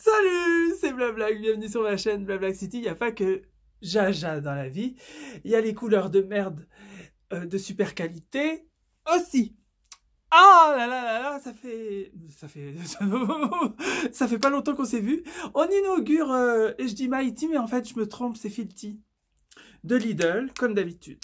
Salut, c'est Blabla. bienvenue sur ma chaîne Blablac City. Il n'y a pas que jaja dans la vie, il y a les couleurs de merde euh, de super qualité aussi. Ah là là là là, ça fait ça fait ça fait pas longtemps qu'on s'est vu. On inaugure et euh, je dis Mighty mais en fait je me trompe, c'est Filty de Lidl comme d'habitude.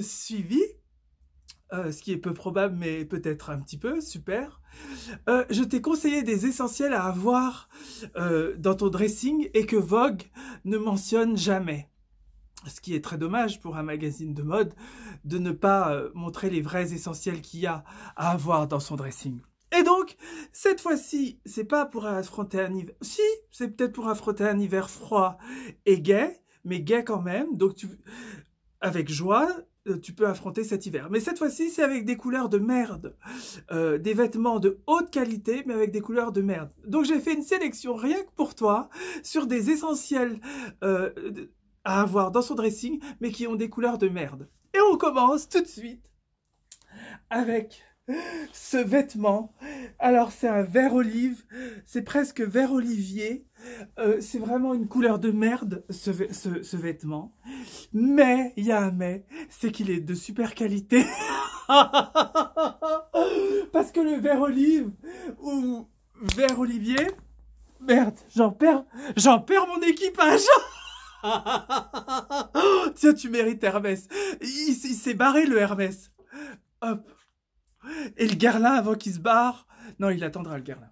suivi, euh, ce qui est peu probable, mais peut-être un petit peu, super. Euh, je t'ai conseillé des essentiels à avoir euh, dans ton dressing et que Vogue ne mentionne jamais. Ce qui est très dommage pour un magazine de mode de ne pas montrer les vrais essentiels qu'il y a à avoir dans son dressing. Et donc, cette fois-ci, c'est pas pour affronter un hiver... Si, c'est peut-être pour affronter un hiver froid et gai, mais gai quand même. Donc, tu... avec joie, euh, tu peux affronter cet hiver. Mais cette fois-ci, c'est avec des couleurs de merde. Euh, des vêtements de haute qualité, mais avec des couleurs de merde. Donc j'ai fait une sélection rien que pour toi sur des essentiels euh, à avoir dans son dressing, mais qui ont des couleurs de merde. Et on commence tout de suite avec ce vêtement. Alors c'est un vert olive, c'est presque vert olivier. Euh, c'est vraiment une couleur de merde ce, vêtement. Mais, il y a un mais, c'est qu'il est de super qualité. Parce que le vert olive ou vert olivier, merde, j'en perds, j'en perds mon équipage. Tiens, tu mérites Hermès. il s'est barré le Hermès. Hop. Et le Garlin, avant qu'il se barre, non, il attendra le Garlin.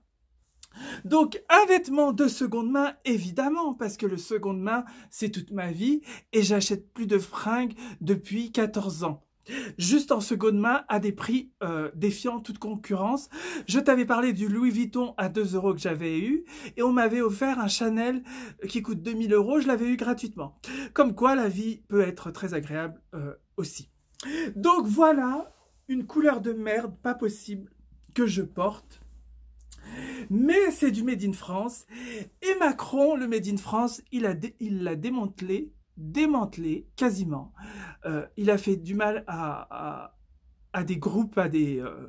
Donc, un vêtement de seconde main, évidemment, parce que le seconde main, c'est toute ma vie, et j'achète plus de fringues depuis 14 ans. Juste en seconde main, à des prix euh, défiants, défiant toute concurrence. Je t'avais parlé du Louis Vuitton à 2 euros que j'avais eu, et on m'avait offert un Chanel qui coûte 2000 euros, je l'avais eu gratuitement. Comme quoi, la vie peut être très agréable euh, aussi. Donc voilà, une couleur de merde, pas possible, que je porte. Mais c'est du Made in France. Et Macron, le Made in France, il l'a démantelé, démantelé quasiment. Euh, il a fait du mal à, des groupes, à euh,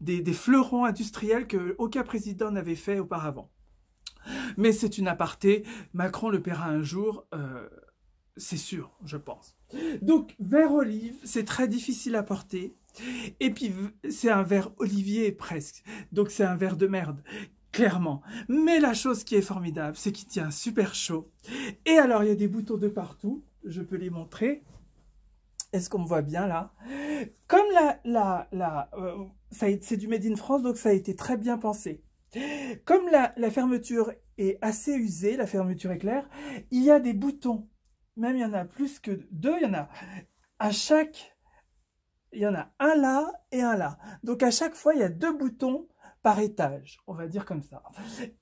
des, fleurons industriels que aucun président n'avait fait auparavant. Mais c'est une aparté. Macron le paiera un jour, euh, c'est sûr, je pense. Donc, verre olive, c'est très difficile à porter. Et puis, c'est un verre olivier presque. Donc, c'est un verre de merde, clairement. Mais la chose qui est formidable, c'est qu'il tient super chaud. Et alors, il y a des boutons de partout. Je peux les montrer. Est-ce qu'on me voit bien là Comme la, la, la euh, c'est du Made in France, donc ça a été très bien pensé. Comme la, la fermeture est assez usée, la fermeture éclair, il y a des boutons même il y en a plus que deux, il y en a à chaque, il y en a un là et un là. Donc à chaque fois, il y a deux boutons par étage, on va dire comme ça.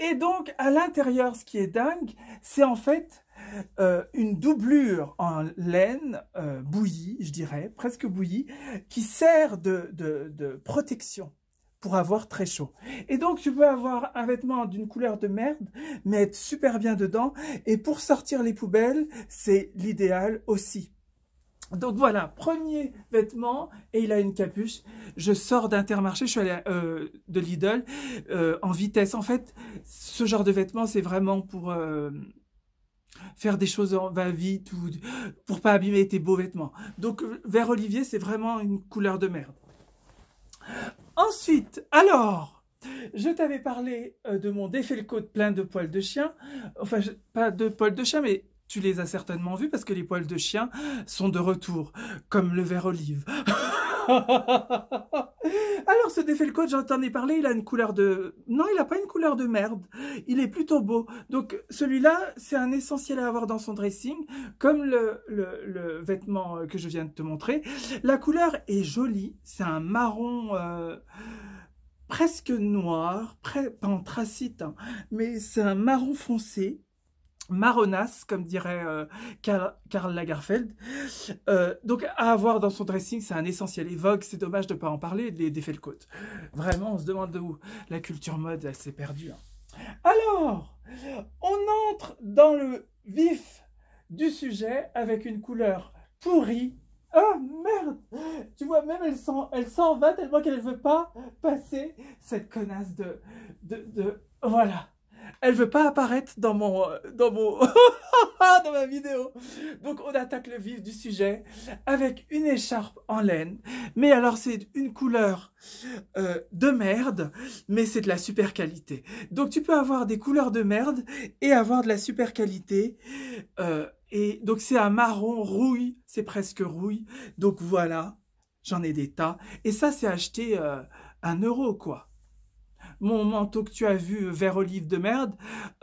Et donc à l'intérieur, ce qui est dingue, c'est en fait euh, une doublure en laine euh, bouillie, je dirais, presque bouillie, qui sert de protection pour avoir très chaud. Et donc, tu peux avoir un vêtement d'une couleur de merde, mais être super bien dedans. Et pour sortir les poubelles, c'est l'idéal aussi. Donc voilà, premier vêtement, et il a une capuche. Je sors d'Intermarché, je suis allée euh, de Lidl euh, en vitesse. En fait, ce genre de vêtements, c'est vraiment pour... Euh, faire des choses en va vite ou pour pas abîmer tes beaux vêtements. Donc vert olivier, c'est vraiment une couleur de merde. Ensuite, alors, je t'avais parlé euh, de mon défait-le-côte plein de poils de chien. Enfin, pas de poils de chien, mais tu les as certainement vus parce que les poils de chien sont de retour, comme le verre olive. Alors, ce le j'en ai parler. il a une couleur de... Non, il a pas une couleur de merde. Il est plutôt beau. Donc, celui-là, c'est un essentiel à avoir dans son dressing, comme le, le, vêtement euh, que je viens de te montrer. La couleur est jolie. C'est un marron... Euh, presque noir, pas anthracite, hein. mais c'est un marron foncé marronasse, comme dirait euh, Karl, Lagerfeld. Euh, donc, à avoir dans son dressing, c'est un essentiel. Et Vogue, c'est dommage de ne pas en parler, des, de côte Vraiment, on se demande d'où La culture mode, elle s'est perdue. Hein. Alors, on entre dans le vif du sujet avec une couleur pourrie. Ah merde Tu vois, même elle s'en, elle va tellement qu'elle ne veut pas passer cette connasse de, de, de... Voilà elle veut pas apparaître dans mon, euh, dans mon, dans ma vidéo. Donc, on attaque le vif du sujet avec une écharpe en laine. Mais alors, c'est une couleur euh, de merde, mais c'est de la super qualité. Donc, tu peux avoir des couleurs de merde et avoir de la super qualité. Euh, et donc, c'est un marron rouille, c'est presque rouille. Donc, voilà, j'en ai des tas. Et ça, c'est acheté un euro, quoi mon manteau que tu as vu euh, vert olive de merde,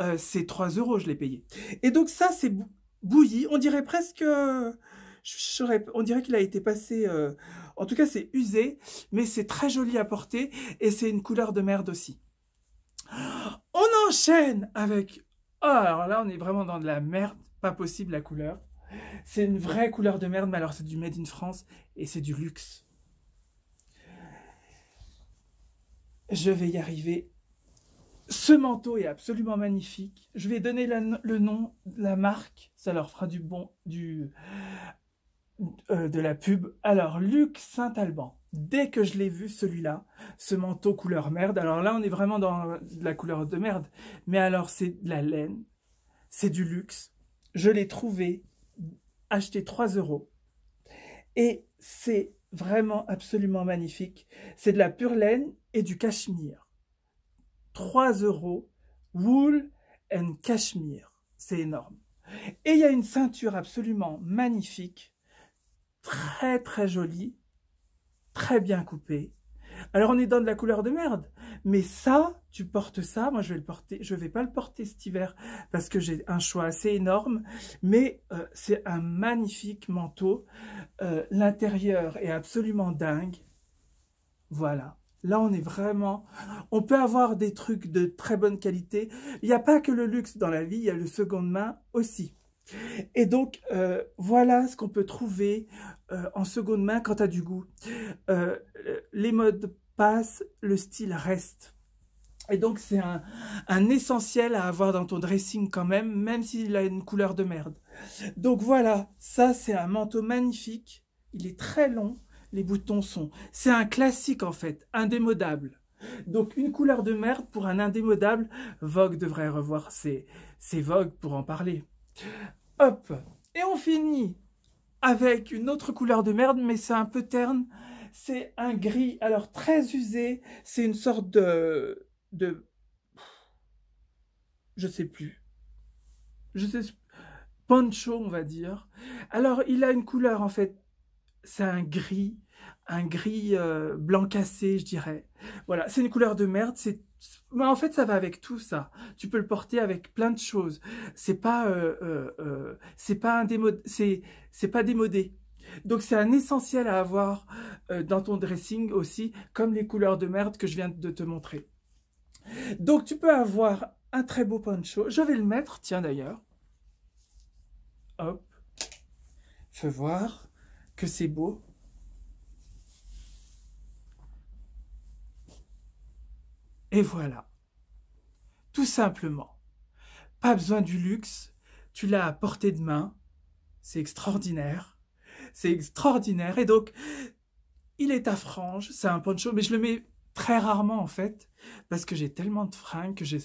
euh, c'est 3 euros, je l'ai payé. Et donc ça, c'est bouilli. On dirait presque... Euh, on dirait qu'il a été passé... en tout cas, c'est usé, mais c'est très joli à porter et c'est une couleur de merde aussi. On enchaîne avec... Oh, alors là, on est vraiment dans de la merde. Pas possible la couleur. C'est une vraie couleur de merde, mais alors c'est du Made in France et c'est du luxe. je vais y arriver. Ce manteau est absolument magnifique. Je vais donner le nom, la marque. Ça leur fera du bon, du, euh, de la pub. Alors, Luc Saint-Alban. Dès que je l'ai vu, celui-là, ce manteau couleur merde. Alors là, on est vraiment dans la couleur de merde. Mais alors, c'est de la laine. C'est du luxe. Je l'ai trouvé, acheté 3 euros. Et c'est vraiment absolument magnifique. C'est de la pure laine et du cachemire. 3 euros, wool and cachemire. C'est énorme. Et il y a une ceinture absolument magnifique, très très jolie, très bien coupée. Alors on est dans de la couleur de merde, mais ça, tu portes ça, moi je vais le porter, je vais pas le porter cet hiver parce que j'ai un choix assez énorme, mais euh, c'est un magnifique manteau. Euh, l'intérieur est absolument dingue. Voilà. Là, on est vraiment... On peut avoir des trucs de très bonne qualité. Il n'y a pas que le luxe dans la vie, il y a le seconde main aussi. Et donc, euh, voilà ce qu'on peut trouver euh, en seconde main quand as du goût. Euh, les modes passent, le style reste. Et donc, c'est un, essentiel à avoir dans ton dressing quand même, même s'il a une couleur de merde. Donc voilà, ça c'est un manteau magnifique. Il est très long, les boutons sont. C'est un classique en fait, indémodable. Donc une couleur de merde pour un indémodable, Vogue devrait revoir ses, Vogue pour en parler. Hop Et on finit avec une autre couleur de merde, mais c'est un peu terne. C'est un gris, alors très usé. C'est une sorte de... de... Je sais plus. Je sais... Poncho, on va dire. Alors, il a une couleur, en fait. C'est un gris un gris euh, blanc cassé, je dirais. Voilà, c'est une couleur de merde, c'est mais en fait, ça va avec tout ça. Tu peux le porter avec plein de choses. C'est pas, euh, euh, c'est pas un démo c'est, c'est pas démodé. Donc c'est un essentiel à avoir dans ton dressing aussi, comme les couleurs de merde que je viens de te montrer. Donc tu peux avoir un très beau poncho. Je vais le mettre, tiens d'ailleurs. Hop, fais voir que c'est beau. Et voilà. Tout simplement. Pas besoin du luxe, tu l'as à portée de main. C'est extraordinaire. C'est extraordinaire. Et donc, il est à frange, c'est un poncho, mais je le mets très rarement en fait, parce que j'ai tellement de fringues que j'ai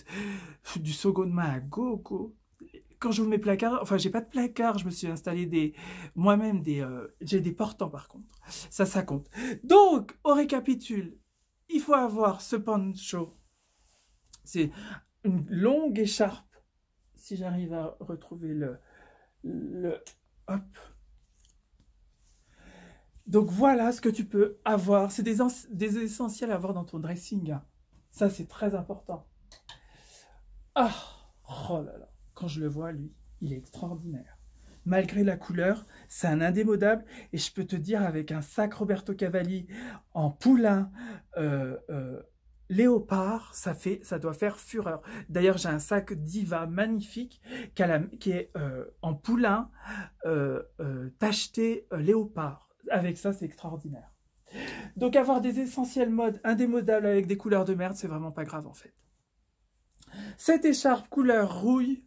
du second de main à gogo. Quand je vous mets placard, enfin j'ai pas de placard, je me suis installé des, moi-même des, euh, j'ai des portants par contre, ça ça compte. Donc, on récapitule, il faut avoir ce poncho c'est une longue écharpe. Si j'arrive à retrouver le, le... Hop. Donc voilà ce que tu peux avoir. C'est des, des, essentiels à avoir dans ton dressing. Hein. Ça, c'est très important. Ah, oh là là. Quand je le vois, lui, il est extraordinaire. Malgré la couleur, c'est un indémodable. Et je peux te dire, avec un sac Roberto Cavalli en poulain, euh, euh, léopard, ça, fait, ça doit faire fureur. D'ailleurs, j'ai un sac diva magnifique qui, est euh, en poulain euh, euh, tacheté léopard. Avec ça, c'est extraordinaire. Donc avoir des essentiels modes indémodables avec des couleurs de merde, c'est vraiment pas grave en fait. Cette écharpe couleur rouille,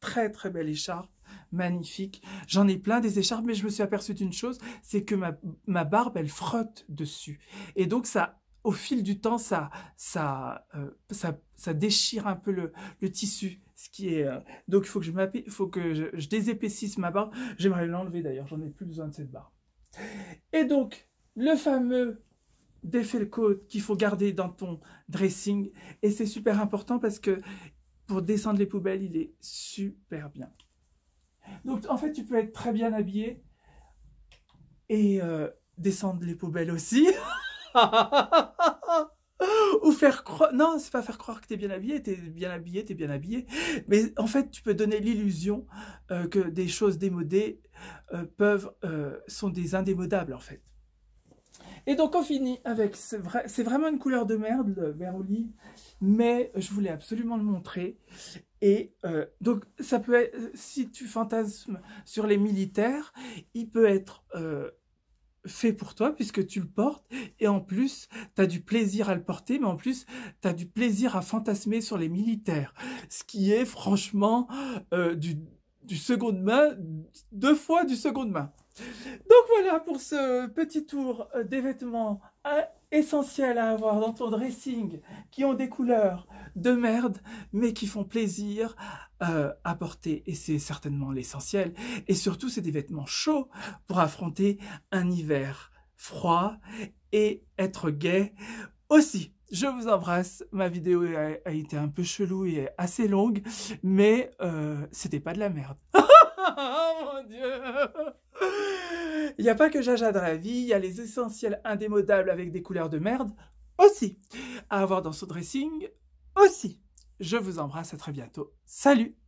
très très belle écharpe, magnifique. J'en ai plein des écharpes, mais je me suis aperçue d'une chose, c'est que ma barbe, elle frotte dessus. Et donc ça au fil du temps, ça, euh, déchire un peu le, tissu. Euh, donc, il faut que, je, faut que je, désépaississe ma barre. J'aimerais l'enlever d'ailleurs, j'en ai plus besoin de cette barre. Et donc, le fameux défait le qu'il faut garder dans ton dressing. Et c'est super important parce que pour descendre les poubelles, il est super bien. Donc, en fait, tu peux être très bien habillé et euh, descendre les poubelles aussi. Ou faire croire. Non, c'est pas faire croire que t'es bien habillé, t'es bien habillé, t'es bien habillé. Mais en fait, tu peux donner l'illusion euh, que des choses démodées euh, peuvent, euh, sont des indémodables, en fait. Et donc, on finit avec. C'est vrai, vraiment une couleur de merde, le vert olive. Mais je voulais absolument le montrer. Et donc, ça peut être. Si tu fantasmes sur les militaires, il peut être fait pour toi puisque tu le portes et en plus tu as du plaisir à le porter mais en plus tu as du plaisir à fantasmer sur les militaires ce qui est franchement euh, du, du second main deux fois du seconde main donc voilà pour ce petit tour euh, des vêtements à euh, essentiel à avoir dans ton dressing, qui ont des couleurs de merde, mais qui font plaisir euh, à porter. Et c'est certainement l'essentiel. Et surtout, c'est des vêtements chauds pour affronter un hiver froid et être gay aussi. Je vous embrasse. Ma vidéo a, été un peu chelou et assez longue, mais euh, c'était pas de la merde. Oh, mon Dieu Il n'y a pas que Jaja dans la vie, il y a les essentiels indémodables avec des couleurs de merde aussi. À avoir dans son dressing aussi. Je vous embrasse, à très bientôt. Salut